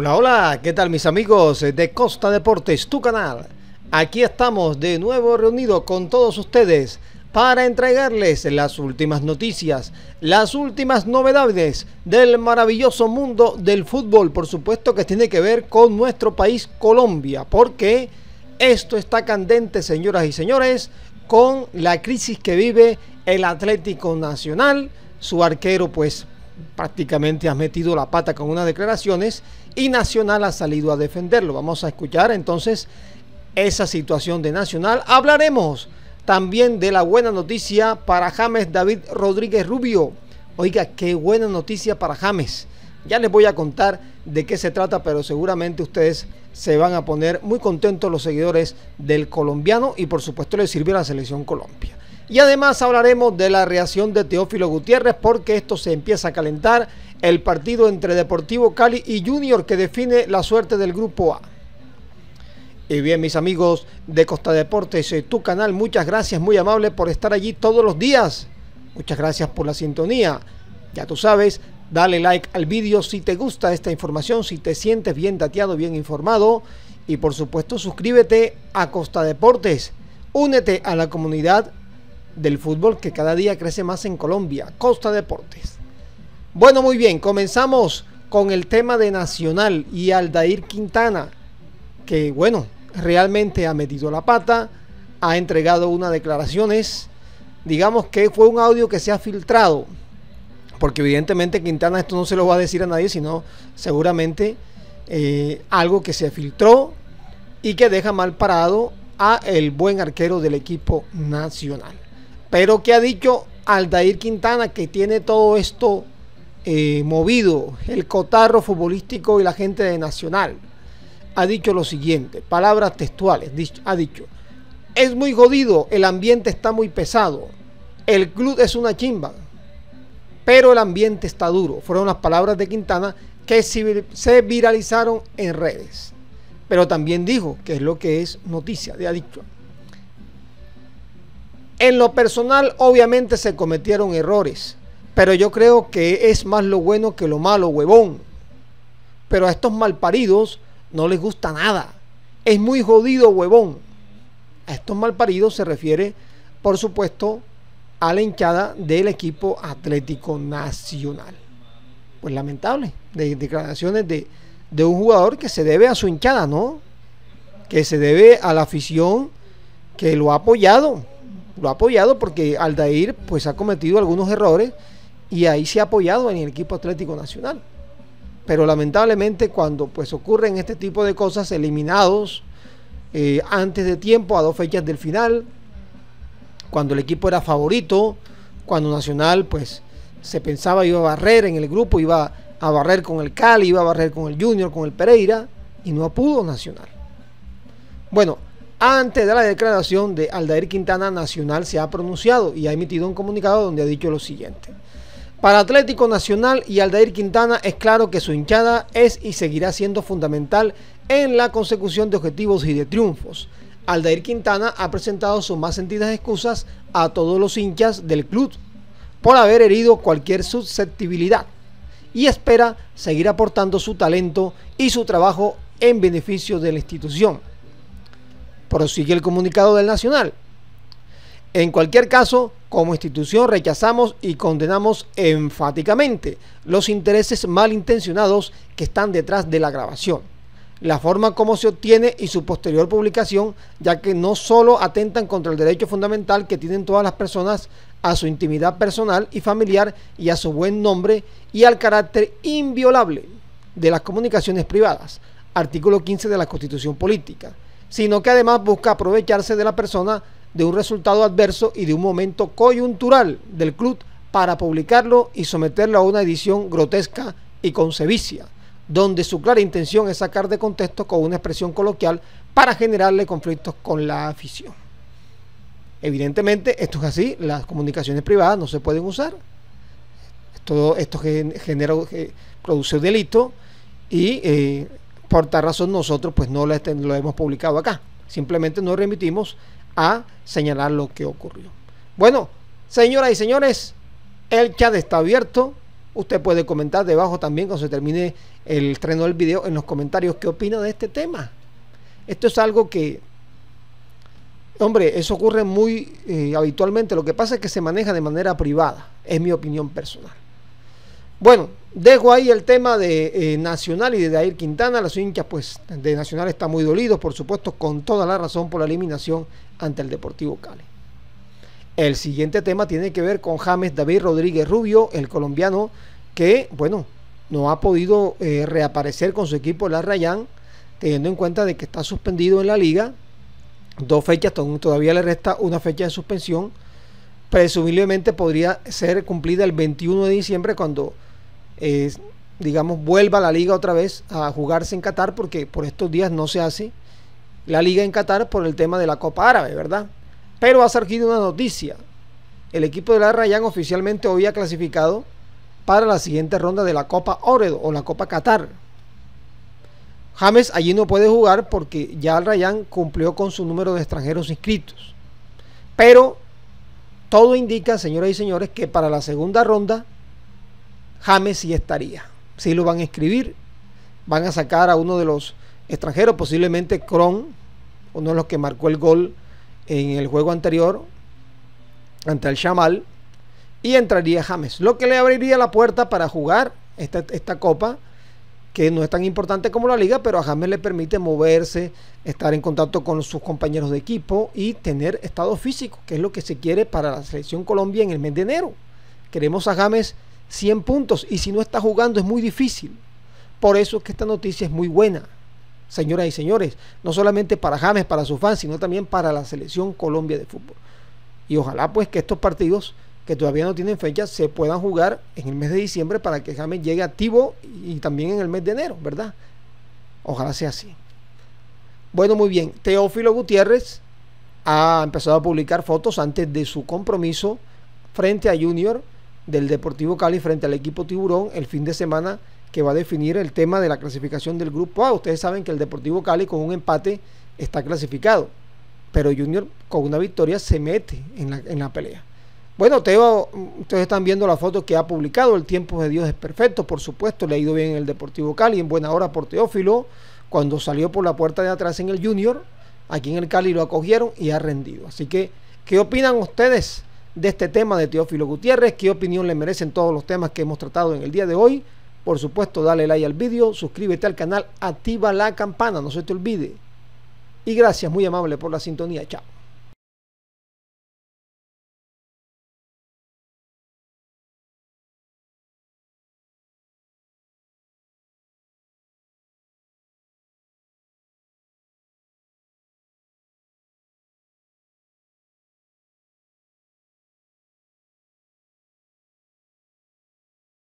Hola, hola, ¿qué tal mis amigos de Costa Deportes, tu canal? Aquí estamos de nuevo reunidos con todos ustedes para entregarles las últimas noticias, las últimas novedades del maravilloso mundo del fútbol, por supuesto que tiene que ver con nuestro país Colombia, porque esto está candente, señoras y señores, con la crisis que vive el Atlético Nacional, su arquero pues prácticamente ha metido la pata con unas declaraciones y Nacional ha salido a defenderlo. Vamos a escuchar entonces esa situación de Nacional. Hablaremos también de la buena noticia para James David Rodríguez Rubio. Oiga, qué buena noticia para James. Ya les voy a contar de qué se trata, pero seguramente ustedes se van a poner muy contentos los seguidores del colombiano y por supuesto les sirve a la selección Colombia. Y además hablaremos de la reacción de Teófilo Gutiérrez porque esto se empieza a calentar el partido entre Deportivo Cali y Junior que define la suerte del grupo A. Y bien, mis amigos de Costa Deportes, eh, tu canal, muchas gracias, muy amable por estar allí todos los días. Muchas gracias por la sintonía. Ya tú sabes, dale like al vídeo si te gusta esta información, si te sientes bien dateado, bien informado. Y por supuesto, suscríbete a Costa Deportes. Únete a la comunidad del fútbol que cada día crece más en Colombia, Costa Deportes. Bueno, muy bien, comenzamos con el tema de Nacional y Aldair Quintana, que bueno, realmente ha metido la pata, ha entregado unas declaraciones, digamos que fue un audio que se ha filtrado, porque evidentemente Quintana esto no se lo va a decir a nadie, sino seguramente eh, algo que se filtró y que deja mal parado a el buen arquero del equipo nacional. Pero que ha dicho Aldair Quintana que tiene todo esto eh, movido, el cotarro futbolístico y la gente de Nacional. Ha dicho lo siguiente, palabras textuales, ha dicho, es muy jodido, el ambiente está muy pesado, el club es una chimba, pero el ambiente está duro. Fueron las palabras de Quintana que se viralizaron en redes. Pero también dijo que es lo que es noticia, de ha dicho. En lo personal, obviamente se cometieron errores, pero yo creo que es más lo bueno que lo malo, huevón. Pero a estos malparidos no les gusta nada. Es muy jodido, huevón. A estos malparidos se refiere, por supuesto, a la hinchada del equipo Atlético Nacional. Pues lamentable, de declaraciones de, de, un jugador que se debe a su hinchada, ¿no? Que se debe a la afición que lo ha apoyado lo ha apoyado porque Aldair pues ha cometido algunos errores y ahí se ha apoyado en el equipo Atlético Nacional. Pero lamentablemente cuando pues ocurren este tipo de cosas, eliminados eh, antes de tiempo, a dos fechas del final, cuando el equipo era favorito, cuando Nacional pues se pensaba iba a barrer en el grupo, iba a barrer con el Cali, iba a barrer con el Junior, con el Pereira, y no pudo Nacional. Bueno, antes de la declaración de Aldair Quintana, Nacional se ha pronunciado y ha emitido un comunicado donde ha dicho lo siguiente. Para Atlético Nacional y Aldair Quintana es claro que su hinchada es y seguirá siendo fundamental en la consecución de objetivos y de triunfos. Aldair Quintana ha presentado sus más sentidas excusas a todos los hinchas del club por haber herido cualquier susceptibilidad y espera seguir aportando su talento y su trabajo en beneficio de la institución. Prosigue el comunicado del Nacional. En cualquier caso, como institución rechazamos y condenamos enfáticamente los intereses malintencionados que están detrás de la grabación, la forma como se obtiene y su posterior publicación, ya que no solo atentan contra el derecho fundamental que tienen todas las personas a su intimidad personal y familiar y a su buen nombre y al carácter inviolable de las comunicaciones privadas, artículo 15 de la Constitución Política sino que además busca aprovecharse de la persona de un resultado adverso y de un momento coyuntural del club para publicarlo y someterlo a una edición grotesca y con sevicia, donde su clara intención es sacar de contexto con una expresión coloquial para generarle conflictos con la afición. Evidentemente, esto es así, las comunicaciones privadas no se pueden usar. Todo esto genera, produce delito y eh, por tal razón nosotros pues no este, lo, hemos publicado acá. Simplemente nos remitimos a señalar lo que ocurrió. Bueno, señoras y señores, el chat está abierto. Usted puede comentar debajo también cuando se termine el tren del video en los comentarios qué opina de este tema. Esto es algo que, hombre, eso ocurre muy eh, habitualmente. Lo que pasa es que se maneja de manera privada. Es mi opinión personal. Bueno, Dejo ahí el tema de eh, Nacional y de Dair Quintana. Las hinchas pues, de Nacional están muy dolidos, por supuesto, con toda la razón por la eliminación ante el Deportivo Cali. El siguiente tema tiene que ver con James David Rodríguez Rubio, el colombiano que, bueno, no ha podido eh, reaparecer con su equipo, la Rayán, teniendo en cuenta de que está suspendido en la liga. Dos fechas, todavía le resta una fecha de suspensión. Presumiblemente podría ser cumplida el 21 de diciembre cuando digamos, vuelva la liga otra vez a jugarse en Qatar, porque por estos días no se hace la liga en Qatar por el tema de la Copa Árabe, ¿verdad? Pero ha surgido una noticia. El equipo de la Rayán oficialmente hoy ha clasificado para la siguiente ronda de la Copa Oredo o la Copa Qatar. James allí no puede jugar porque ya el Rayán cumplió con su número de extranjeros inscritos. Pero todo indica, señoras y señores, que para la segunda ronda James sí estaría. si lo van a escribir. Van a sacar a uno de los extranjeros, posiblemente Kron, uno de los que marcó el gol en el juego anterior ante el Shamal. Y entraría James, lo que le abriría la puerta para jugar esta, esta copa que no es tan importante como la liga, pero a James le permite moverse, estar en contacto con sus compañeros de equipo y tener estado físico, que es lo que se quiere para la selección Colombia en el mes de enero. Queremos a James 100 puntos y si no está jugando es muy difícil. Por eso es que esta noticia es muy buena, señoras y señores, no solamente para James, para sus fans, sino también para la selección Colombia de fútbol. Y ojalá pues que estos partidos que todavía no tienen fecha se puedan jugar en el mes de diciembre para que James llegue activo y también en el mes de enero, ¿verdad? Ojalá sea así. Bueno, muy bien. Teófilo Gutiérrez ha empezado a publicar fotos antes de su compromiso frente a Junior del Deportivo Cali frente al equipo Tiburón el fin de semana que va a definir el tema de la clasificación del grupo A. Ustedes saben que el Deportivo Cali con un empate está clasificado, pero Junior con una victoria se mete en la, pelea. Bueno, Teo, ustedes están viendo la foto que ha publicado, el tiempo de Dios es perfecto, por supuesto, le ha ido bien en el Deportivo Cali, en buena hora por Teófilo, cuando salió por la puerta de atrás en el Junior, aquí en el Cali lo acogieron y ha rendido. Así que, ¿qué opinan ustedes de este tema de Teófilo Gutiérrez, qué opinión le merecen todos los temas que hemos tratado en el día de hoy. Por supuesto, dale like al vídeo, suscríbete al canal, activa la campana, no se te olvide. Y gracias, muy amable por la sintonía. Chao.